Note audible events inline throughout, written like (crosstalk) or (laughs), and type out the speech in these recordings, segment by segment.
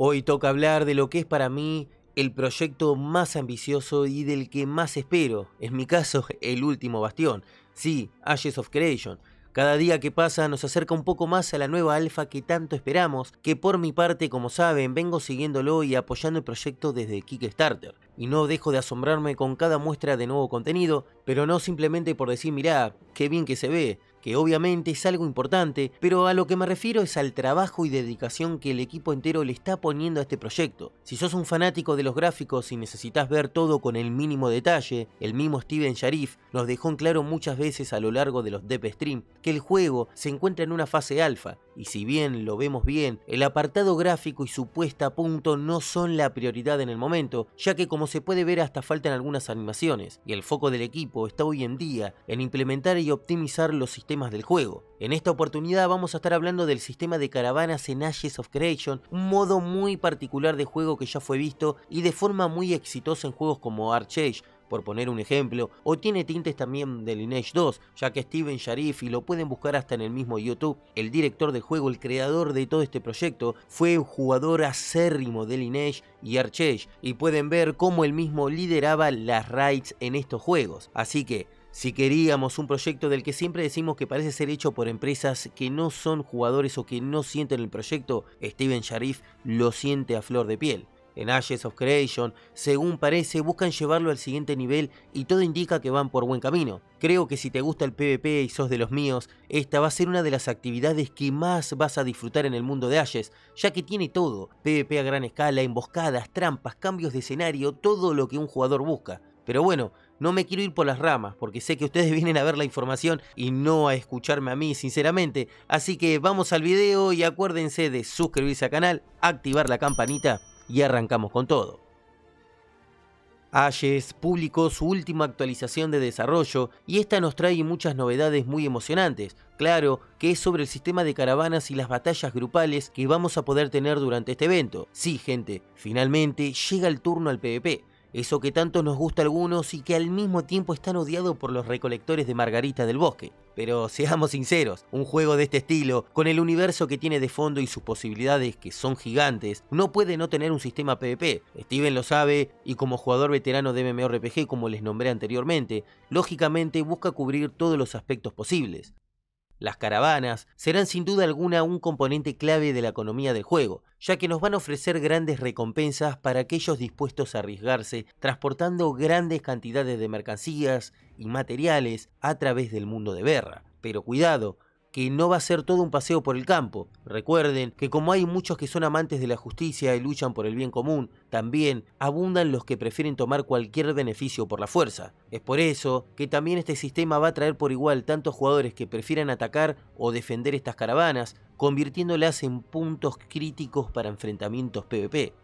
Hoy toca hablar de lo que es para mí el proyecto más ambicioso y del que más espero, en mi caso, (laughs) el último bastión. Sí, Ashes of Creation. Cada día que pasa nos acerca un poco más a la nueva alfa que tanto esperamos, que por mi parte, como saben, vengo siguiéndolo y apoyando el proyecto desde Kickstarter. Y no dejo de asombrarme con cada muestra de nuevo contenido, pero no simplemente por decir mirá, qué bien que se ve, que obviamente es algo importante, pero a lo que me refiero es al trabajo y dedicación que el equipo entero le está poniendo a este proyecto. Si sos un fanático de los gráficos y necesitas ver todo con el mínimo detalle, el mismo Steven Sharif nos dejó en claro muchas veces a lo largo de los Dev Stream que el juego se encuentra en una fase alfa, y si bien lo vemos bien, el apartado gráfico y su puesta a punto no son la prioridad en el momento, ya que como se puede ver hasta faltan algunas animaciones, y el foco del equipo está hoy en día en implementar y optimizar los sistemas del juego. En esta oportunidad vamos a estar hablando del sistema de caravanas en Ashes of Creation, un modo muy particular de juego que ya fue visto y de forma muy exitosa en juegos como Archage, por poner un ejemplo, o tiene tintes también de Lineage 2, ya que Steven Sharif, y lo pueden buscar hasta en el mismo YouTube, el director de juego, el creador de todo este proyecto, fue un jugador acérrimo de Lineage y Archage, y pueden ver cómo él mismo lideraba las raids en estos juegos. Así que, si queríamos un proyecto del que siempre decimos que parece ser hecho por empresas que no son jugadores o que no sienten el proyecto, Steven Sharif lo siente a flor de piel. En Ashes of Creation, según parece, buscan llevarlo al siguiente nivel y todo indica que van por buen camino. Creo que si te gusta el PvP y sos de los míos, esta va a ser una de las actividades que más vas a disfrutar en el mundo de Ashes, ya que tiene todo, PvP a gran escala, emboscadas, trampas, cambios de escenario, todo lo que un jugador busca. Pero bueno, no me quiero ir por las ramas, porque sé que ustedes (laughs) vienen a ver la información y no a escucharme a mí, sinceramente. Así que vamos al video y acuérdense de suscribirse al canal, activar la campanita y arrancamos con todo. Ayes publicó su última actualización de desarrollo y esta nos trae muchas novedades muy emocionantes. Claro que es sobre el sistema de caravanas y las batallas grupales que vamos a poder tener durante este evento. Sí, gente, finalmente llega el turno al PvP eso que tanto nos gusta a algunos y que al mismo tiempo están odiados odiado por los recolectores de margarita del bosque. Pero (laughs) seamos sinceros, un juego de este estilo, con el universo que tiene de fondo y sus posibilidades que son gigantes, no puede no tener un sistema PvP. Steven lo sabe y como jugador veterano de MMORPG como les nombré anteriormente, lógicamente busca cubrir todos los aspectos posibles las caravanas, serán sin duda alguna un componente clave de la economía del juego, ya que nos van a ofrecer grandes recompensas para aquellos dispuestos a arriesgarse, transportando grandes cantidades de mercancías y materiales a través del mundo de Berra. Pero cuidado, que no va a ser todo un paseo por el campo. Recuerden que como hay muchos que son amantes de la justicia y luchan por el bien común, también abundan los que prefieren tomar cualquier beneficio por la fuerza. Es por eso que también este sistema va a traer por igual tantos jugadores que prefieran atacar o defender estas caravanas, convirtiéndolas en puntos críticos para enfrentamientos PvP.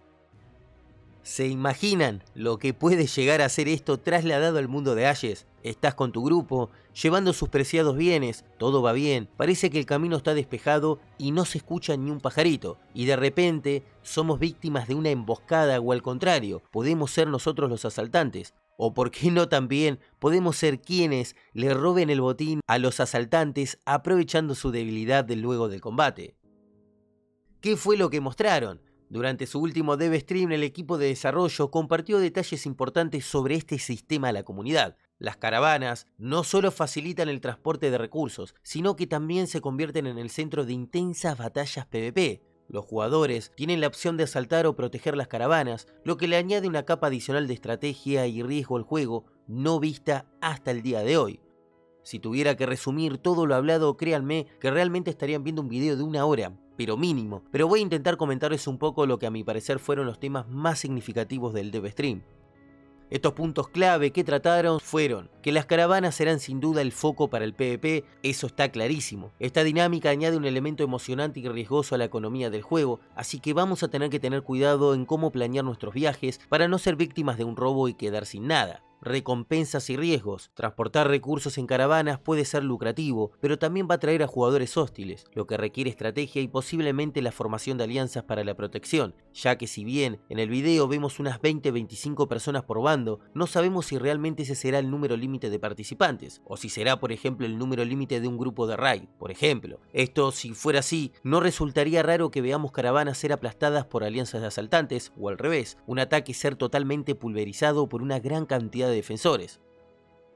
¿Se imaginan lo que puede llegar a ser esto trasladado al mundo de Ayes? Estás con tu grupo, llevando sus preciados bienes, todo va bien, parece que el camino está despejado y no se escucha ni un pajarito, y de repente somos víctimas de una emboscada o al contrario, podemos ser nosotros los asaltantes. O por qué no también podemos ser quienes le roben el botín a los asaltantes aprovechando su debilidad luego del combate. ¿Qué fue lo que mostraron? Durante su último dev stream, el equipo de desarrollo compartió detalles importantes sobre este sistema a la comunidad. Las caravanas no solo facilitan el transporte de recursos, sino que también se convierten en el centro de intensas batallas PvP. Los jugadores tienen la opción de asaltar o proteger las caravanas, lo que le añade una capa adicional de estrategia y riesgo al juego no vista hasta el día de hoy. Si tuviera que resumir todo lo hablado, créanme que realmente estarían viendo un video de una hora, pero mínimo. Pero voy a intentar comentarles un poco lo que a mi parecer fueron los temas más significativos del Devstream. Estos puntos clave que trataron fueron que las caravanas eran sin duda el foco para el PvP, eso está clarísimo. Esta dinámica añade un elemento emocionante y riesgoso a la economía del juego, así que vamos a tener que tener cuidado en cómo planear nuestros viajes para no ser víctimas de un robo y quedar sin nada recompensas y riesgos. Transportar recursos en caravanas puede ser lucrativo, pero también va a traer a jugadores hostiles, lo que requiere estrategia y posiblemente la formación de alianzas para la protección, ya que si bien en el video vemos unas 20-25 personas por bando, no sabemos si realmente ese será el número límite de participantes, o si será por ejemplo el número límite de un grupo de raid, por ejemplo. Esto, si fuera así, no resultaría raro que veamos caravanas ser aplastadas por alianzas de asaltantes, o al revés, un ataque ser totalmente pulverizado por una gran cantidad de defensores.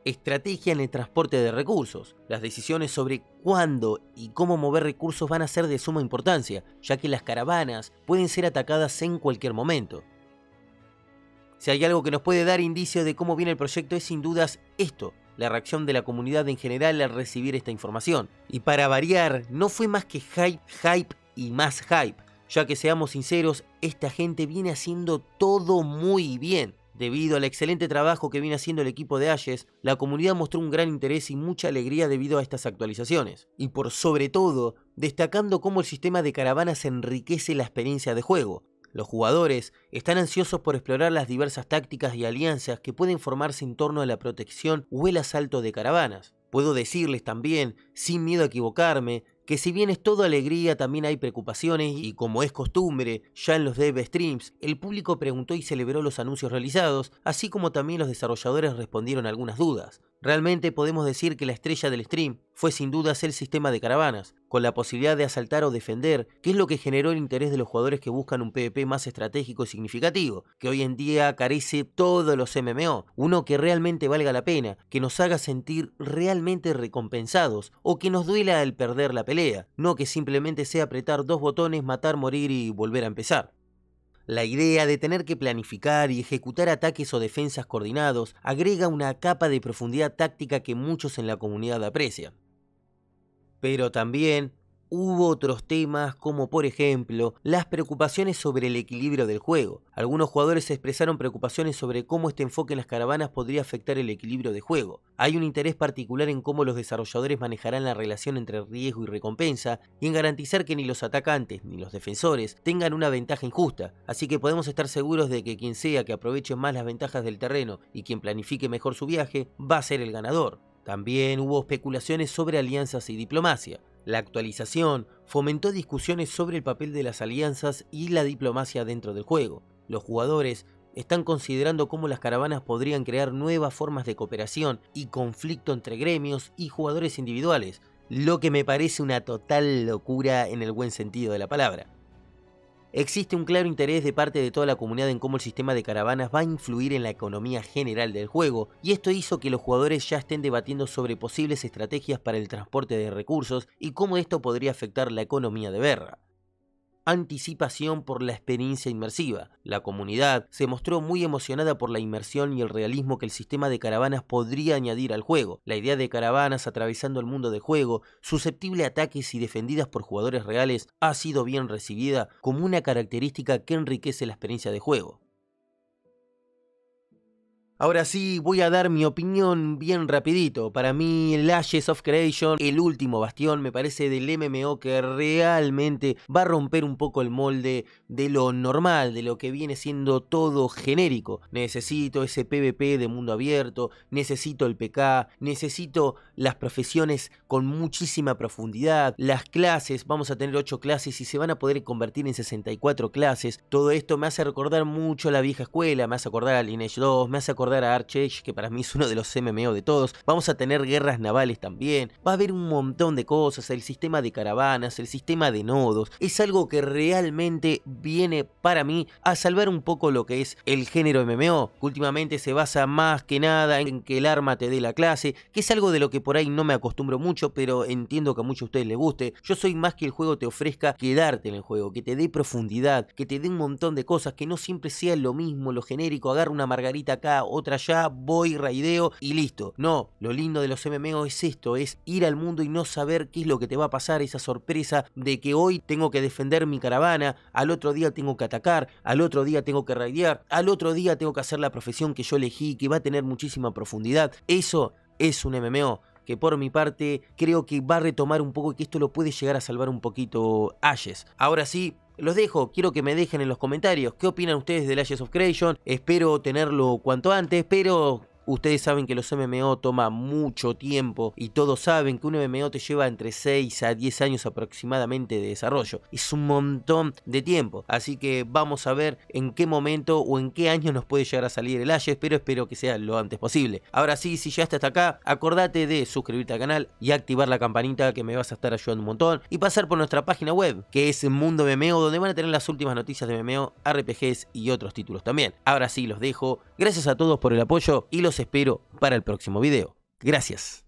Estrategia en el transporte de recursos. Las decisiones sobre cuándo y cómo mover recursos van a ser de suma importancia, ya que las caravanas pueden ser atacadas en cualquier momento. Si hay algo que nos puede dar indicio de cómo viene el proyecto es sin dudas esto, la reacción de la comunidad en general al recibir esta información. Y para variar, no fue más que hype, hype y más hype, ya que seamos sinceros, esta gente viene haciendo todo muy bien. Debido al excelente trabajo que viene haciendo el equipo de Ayes, la comunidad mostró un gran interés y mucha alegría debido a estas actualizaciones, y por sobre todo, destacando cómo el sistema de caravanas enriquece la experiencia de juego. Los jugadores están ansiosos por explorar las diversas tácticas y alianzas que pueden formarse en torno a la protección o el asalto de caravanas. Puedo decirles también, sin miedo a equivocarme, que si bien es todo alegría, también hay preocupaciones y como es costumbre, ya en los dev streams, el público preguntó y celebró los anuncios realizados, así como también los desarrolladores respondieron algunas dudas. Realmente podemos decir que la estrella del stream fue sin ser el sistema de caravanas, con la posibilidad de asaltar o defender, que es lo que generó el interés de los jugadores que buscan un PvP más estratégico y significativo, que hoy en día carece todos los MMO, uno que realmente valga la pena, que nos haga sentir realmente recompensados o que nos duela el perder la pelea, no que simplemente sea apretar dos botones, matar, morir y volver a empezar. La idea de tener que planificar y ejecutar ataques o defensas coordinados agrega una capa de profundidad táctica que muchos en la comunidad aprecian. Pero también hubo otros temas como por ejemplo las preocupaciones sobre el equilibrio del juego. Algunos jugadores expresaron preocupaciones sobre cómo este enfoque en las caravanas podría afectar el equilibrio de juego. Hay un interés particular en cómo los desarrolladores manejarán la relación entre riesgo y recompensa y en garantizar que ni los atacantes ni los defensores tengan una ventaja injusta, así que podemos estar seguros de que quien sea que aproveche más las ventajas del terreno y quien planifique mejor su viaje va a ser el ganador. También hubo especulaciones sobre alianzas y diplomacia. La actualización fomentó discusiones sobre el papel de las alianzas y la diplomacia dentro del juego. Los jugadores están considerando cómo las caravanas podrían crear nuevas formas de cooperación y conflicto entre gremios y jugadores individuales, lo que me parece una total locura en el buen sentido de la palabra. Existe un claro interés de parte de toda la comunidad en cómo el sistema de caravanas va a influir en la economía general del juego, y esto hizo que los jugadores ya estén debatiendo sobre posibles estrategias para el transporte de recursos y cómo esto podría afectar la economía de Berra anticipación por la experiencia inmersiva. La comunidad se mostró muy emocionada por la inmersión y el realismo que el sistema de caravanas podría añadir al juego. La idea de caravanas atravesando el mundo de juego, susceptible a ataques y defendidas por jugadores reales, ha sido bien recibida como una característica que enriquece la experiencia de juego. Ahora sí, voy a dar mi opinión bien rapidito. Para mí, Lashes of Creation, el último bastión, me parece del MMO que realmente va a romper un poco el molde de lo normal, de lo que viene siendo todo genérico. Necesito ese PvP de mundo abierto, necesito el PK, necesito las profesiones con muchísima profundidad, las clases, vamos a tener 8 clases y se van a poder convertir en 64 clases. Todo esto me hace recordar mucho a la vieja escuela, me hace acordar a Lineage 2, me hace acordar a Arch que para mí es uno de los MMO de todos. Vamos a tener guerras navales también. Va a haber un montón de cosas, el sistema de caravanas, el sistema de nodos. Es algo que realmente viene para mí a salvar un poco lo que es el género MMO, que últimamente se basa más que nada en que el arma te dé la clase, que es algo de lo que por ahí no me acostumbro mucho, pero entiendo que a muchos de ustedes les guste. Yo soy más que el juego te ofrezca quedarte en el juego, que te dé profundidad, que te dé un montón de cosas, que no siempre sea lo mismo, lo genérico, agarrar una margarita acá, otra ya, voy, raideo y listo. No, lo lindo de los MMO es esto, es ir al mundo y no saber qué es lo que te va a pasar, esa sorpresa de que hoy tengo que defender mi caravana, al otro día tengo que atacar, al otro día tengo que raidear, al otro día tengo que hacer la profesión que yo elegí, que va a tener muchísima profundidad. Eso es un MMO que por mi parte creo que va a retomar un poco y que esto lo puede llegar a salvar un poquito Ashes. Ahora sí, los dejo, quiero que me dejen en los comentarios qué opinan ustedes de Ashes of Creation. Espero tenerlo cuanto antes, pero Ustedes saben que los MMO toma mucho tiempo y todos saben que un MMO te lleva entre 6 a 10 años aproximadamente de desarrollo. Es un montón de tiempo. Así que vamos a ver en qué momento o en qué año nos puede llegar a salir el AYES, pero espero que sea lo antes posible. Ahora sí, si ya estás hasta acá, acordate de suscribirte al canal y activar la campanita que me vas a estar ayudando un montón y pasar por nuestra página web que es Mundo MMO donde van a tener las últimas noticias de MMO, RPGs y otros títulos también. Ahora sí los dejo. Gracias a todos por el apoyo y los espero para el próximo video. Gracias.